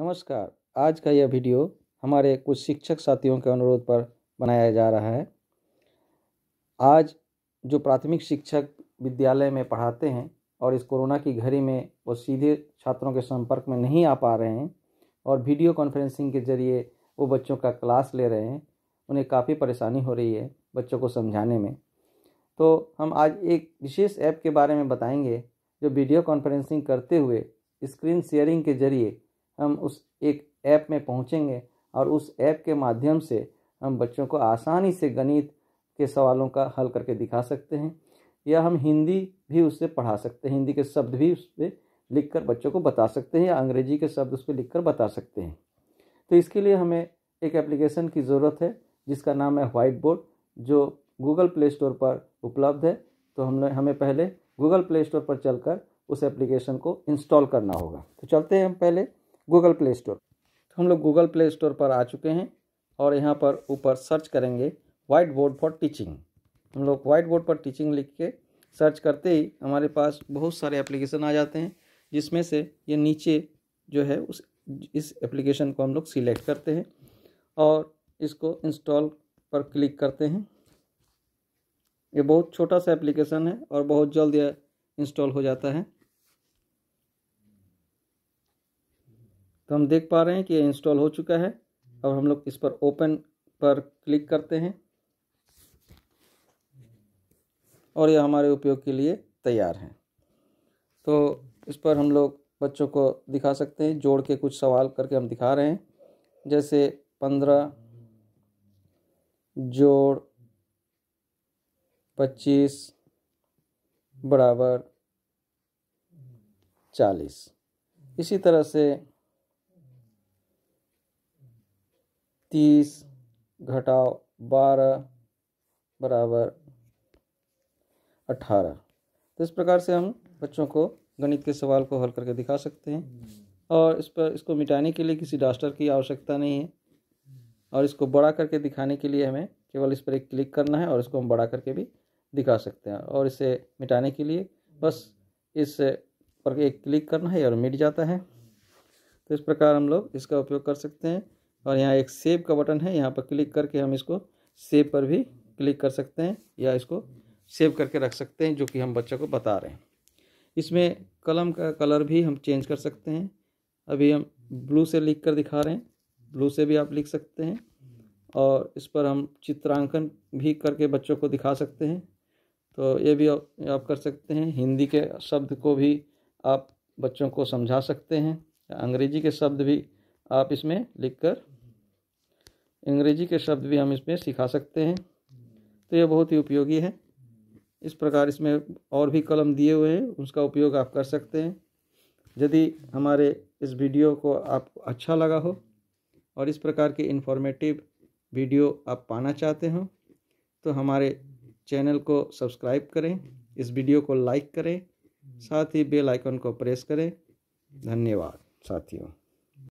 नमस्कार आज का यह वीडियो हमारे कुछ शिक्षक साथियों के अनुरोध पर बनाया जा रहा है आज जो प्राथमिक शिक्षक विद्यालय में पढ़ाते हैं और इस कोरोना की घड़ी में वो सीधे छात्रों के संपर्क में नहीं आ पा रहे हैं और वीडियो कॉन्फ्रेंसिंग के जरिए वो बच्चों का क्लास ले रहे हैं उन्हें काफ़ी परेशानी हो रही है बच्चों को समझाने में तो हम आज एक विशेष ऐप के बारे में बताएंगे जो वीडियो कॉन्फ्रेंसिंग करते हुए स्क्रीन शेयरिंग के जरिए हम उस एक ऐप में पहुँचेंगे और उस ऐप के माध्यम से हम बच्चों को आसानी से गणित के सवालों का हल करके दिखा सकते हैं या हम हिंदी भी उससे पढ़ा सकते हैं हिंदी के शब्द भी उस पर लिख कर बच्चों को बता सकते हैं या अंग्रेजी के शब्द उस पर लिख कर बता सकते हैं तो इसके लिए हमें एक एप्लीकेशन की ज़रूरत है जिसका नाम है वाइट बोर्ड जो गूगल प्ले स्टोर पर उपलब्ध है तो हमने हमें पहले गूगल प्ले स्टोर पर चलकर उस एप्लीकेशन को इंस्टॉल करना होगा तो चलते हैं हम पहले गूगल प्ले स्टोर तो हम लोग गूगल प्ले स्टोर पर आ चुके हैं और यहाँ पर ऊपर सर्च करेंगे वाइट बोर्ड फॉर टीचिंग हम लोग वाइट बोर्ड पर टीचिंग लिख के सर्च करते ही हमारे पास बहुत सारे एप्लीकेशन आ जाते हैं जिसमें से ये नीचे जो है उस इस एप्लीकेशन को हम लोग सिलेक्ट करते हैं और इसको इंस्टॉल पर क्लिक करते हैं ये बहुत छोटा सा एप्लीकेशन है और बहुत जल्द यह इंस्टॉल हो जाता है तो हम देख पा रहे हैं कि ये इंस्टॉल हो चुका है अब हम लोग इस पर ओपन पर क्लिक करते हैं और ये हमारे उपयोग के लिए तैयार है तो इस पर हम लोग बच्चों को दिखा सकते हैं जोड़ के कुछ सवाल करके हम दिखा रहे हैं जैसे पंद्रह जोड़ पच्चीस बराबर चालीस इसी तरह से तीस घटाओ बारह बराबर अठारह तो इस प्रकार से हम बच्चों को गणित के सवाल को हल करके दिखा सकते हैं और इस पर इसको मिटाने के लिए किसी डास्टर की आवश्यकता नहीं है और इसको बड़ा करके दिखाने के लिए हमें केवल इस पर एक क्लिक करना है और इसको हम बड़ा करके भी दिखा सकते हैं और इसे मिटाने के लिए बस इस पर एक क्लिक करना है और मिट जाता है तो इस प्रकार हम लोग इसका उपयोग कर सकते हैं और यहाँ एक सेव का बटन है यहाँ पर क्लिक करके हम इसको सेव पर भी क्लिक कर सकते हैं या इसको सेव करके रख सकते हैं जो कि हम बच्चों को बता रहे हैं इसमें कलम का कलर भी हम चेंज कर सकते हैं अभी हम ब्लू से लिख कर दिखा रहे हैं ब्लू से भी आप लिख सकते हैं और इस पर हम चित्रांकन भी करके बच्चों को दिखा सकते हैं तो ये भी आप कर सकते हैं हिंदी के शब्द को भी आप बच्चों को समझा सकते हैं अंग्रेजी के शब्द भी आप इसमें लिखकर अंग्रेजी के शब्द भी हम इसमें सिखा सकते हैं तो यह बहुत ही उपयोगी है इस प्रकार इसमें और भी कलम दिए हुए हैं उसका उपयोग आप कर सकते हैं यदि हमारे इस वीडियो को आपको अच्छा लगा हो और इस प्रकार के इन्फॉर्मेटिव वीडियो आप पाना चाहते हो तो हमारे चैनल को सब्सक्राइब करें इस वीडियो को लाइक करें साथ ही बेल आइकन को प्रेस करें धन्यवाद साथियों